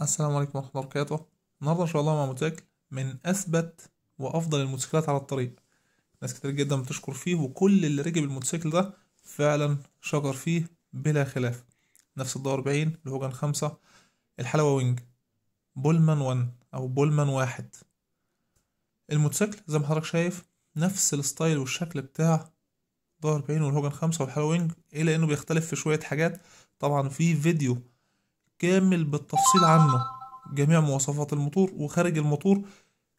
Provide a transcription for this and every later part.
السلام عليكم ورحمة الله وبركاته النهاردة إن شاء الله مع موتوسيكل من أثبت وأفضل الموتوسيكلات على الطريق ناس كتير جدا بتشكر فيه وكل اللي ركب الموتوسيكل ده فعلا شكر فيه بلا خلاف نفس الدور 40 الهوجن 5 الحلوة وينج بولمان 1 أو بولمان واحد الموتوسيكل زي ما حضرتك شايف نفس الستايل والشكل بتاع دور 40 والهوجن 5 والحلوة وينج إلا إنه بيختلف في شوية حاجات طبعا في فيديو كامل بالتفصيل عنه جميع مواصفات الموتور وخارج الموتور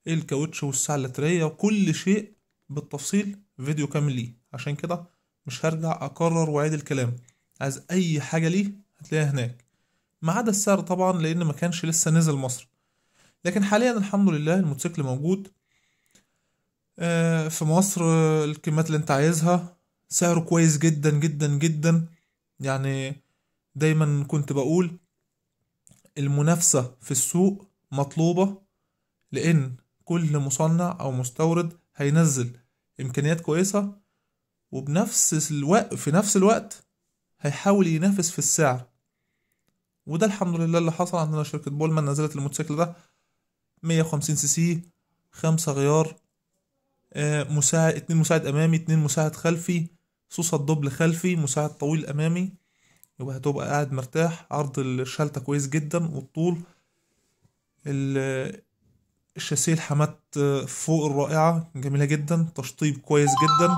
الكاوتش والساعة اللاترية وكل شيء بالتفصيل فيديو كامل ليه عشان كده مش هرجع أكرر وأعيد الكلام عايز أي حاجة ليه هتلاقيها هناك ما عدا السعر طبعا لأن ما كانش لسه نزل مصر لكن حاليا الحمد لله الموتوسيكل موجود آه، في مصر الكميات اللي انت عايزها سعره كويس جدا جدا جدا يعني دايما كنت بقول المنافسة في السوق مطلوبة لأن كل مصنع أو مستورد هينزل إمكانيات كويسة وبنفس الوقت في نفس الوقت هيحاول ينافس في السعر وده الحمد لله اللي حصل عندنا شركة بولمان نزلت الموتوسيكل ده 150 سي سي خمسة غيار آه، مساعد اتنين مساعد أمامي اتنين مساعد خلفي صوصة دبل خلفي مساعد طويل أمامي يبقى هتبقى قاعد مرتاح عرض الشلتة كويس جدا والطول الشاسيه الحمات فوق الرائعة جميلة جدا تشطيب كويس جدا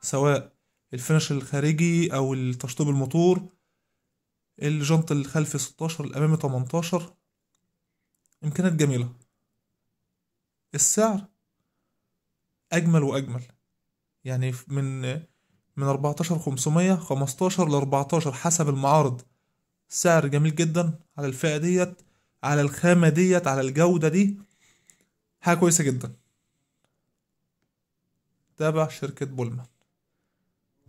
سواء الفنش الخارجي او التشطيب الموتور الجنط الخلفي 16 الامامي 18 امكانيات جميلة السعر اجمل واجمل يعني من من 14500 15 ل 14 حسب المعارض سعر جميل جدا على الفئة ديت على الخامة ديت على الجودة دي حاجة كويسة جدا تابع شركة بولمان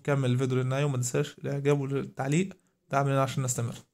كمل الفيديو للنهاية وما تنساش الاعجاب والتعليق دعم لنا عشان نستمر